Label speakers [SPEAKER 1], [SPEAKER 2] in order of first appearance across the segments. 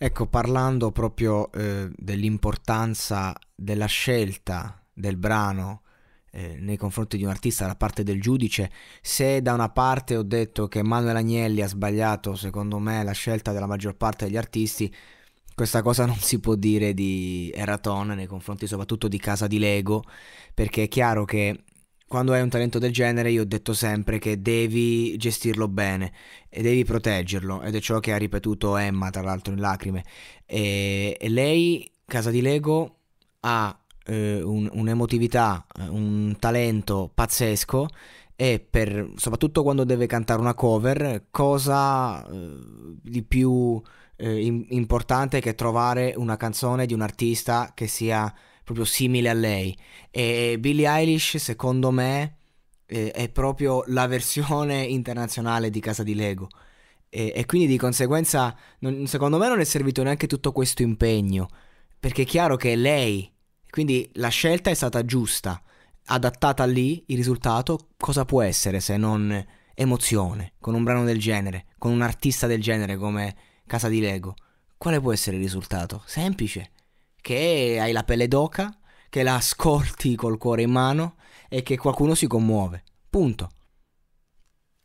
[SPEAKER 1] Ecco, parlando proprio eh, dell'importanza della scelta del brano eh, nei confronti di un artista da parte del giudice, se da una parte ho detto che Manuel Agnelli ha sbagliato, secondo me, la scelta della maggior parte degli artisti, questa cosa non si può dire di Eraton nei confronti soprattutto di Casa di Lego, perché è chiaro che quando hai un talento del genere io ho detto sempre che devi gestirlo bene e devi proteggerlo ed è ciò che ha ripetuto Emma tra l'altro in lacrime e, e lei Casa di Lego ha eh, un, un'emotività, un talento pazzesco e per, soprattutto quando deve cantare una cover cosa eh, di più eh, in, importante che trovare una canzone di un artista che sia proprio simile a lei. E Billie Eilish, secondo me, eh, è proprio la versione internazionale di Casa di Lego. E, e quindi di conseguenza, non, secondo me, non è servito neanche tutto questo impegno. Perché è chiaro che è lei. Quindi la scelta è stata giusta. Adattata lì, il risultato cosa può essere se non emozione con un brano del genere, con un artista del genere come Casa di Lego? Quale può essere il risultato? Semplice che hai la pelle d'oca, che la ascolti col cuore in mano e che qualcuno si commuove. Punto.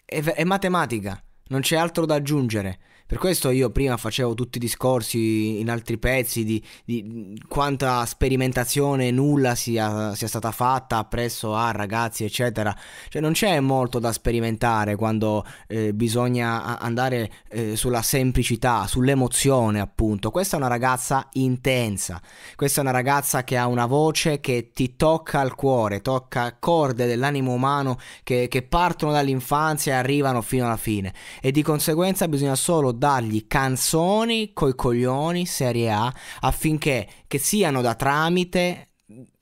[SPEAKER 1] È, è matematica non c'è altro da aggiungere. Per questo io prima facevo tutti i discorsi in altri pezzi di, di quanta sperimentazione nulla sia, sia, stata fatta presso a ragazzi, eccetera. Cioè non c'è molto da sperimentare quando eh, bisogna andare eh, sulla semplicità, sull'emozione, appunto. Questa è una ragazza intensa, questa è una ragazza che ha una voce che ti tocca al cuore, tocca corde dell'animo umano che, che partono dall'infanzia e arrivano fino alla fine e di conseguenza bisogna solo dargli canzoni coi coglioni serie A affinché che siano da tramite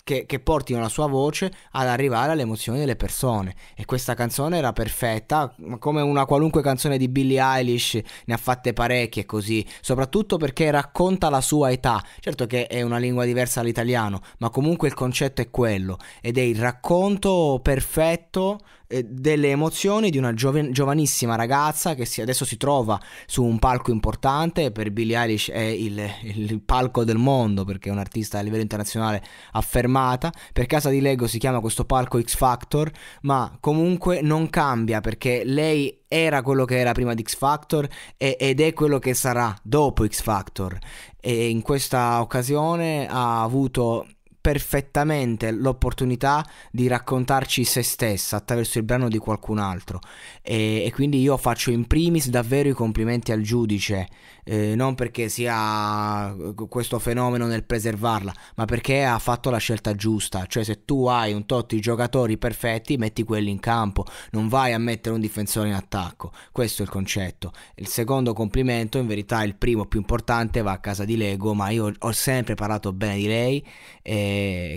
[SPEAKER 1] che, che, portino la sua voce ad arrivare alle emozioni delle persone. E questa canzone era perfetta, come una qualunque canzone di Billie Eilish, ne ha fatte parecchie così, soprattutto perché racconta la sua età. Certo che è una lingua diversa dall'italiano ma comunque il concetto è quello ed è il racconto perfetto eh, delle emozioni di una gioven- giovanissima ragazza che si, adesso si trova su un palco importante, per Billie Eilish è il, il, palco del mondo perché è un'artista a livello internazionale affermata, per casa di Lego si chiama questo palco X Factor, ma comunque non cambia perché lei era quello che era prima di X Factor e, ed è quello che sarà dopo X Factor e in questa occasione ha avuto perfettamente l'opportunità di raccontarci se stessa attraverso il brano di qualcun altro e, e quindi io faccio in primis davvero i complimenti al giudice eh, non perché sia eh, questo fenomeno nel preservarla ma perché ha fatto la scelta giusta cioè se tu hai un tot di giocatori perfetti metti quelli in campo non vai a mettere un difensore in attacco questo è il concetto il secondo complimento in verità il primo più importante va a casa di Lego ma io ho sempre parlato bene di lei eh,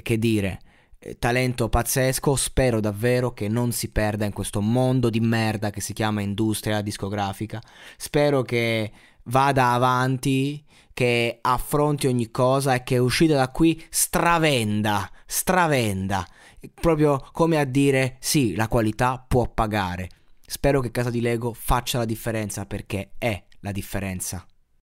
[SPEAKER 1] che dire, eh, talento pazzesco, spero davvero che non si perda in questo mondo di merda che si chiama industria discografica. Spero che vada avanti, che affronti ogni cosa e che uscita da qui stravenda, stravenda, proprio come a dire sì, la qualità può pagare. Spero che Casa di Lego faccia la differenza perché è la differenza.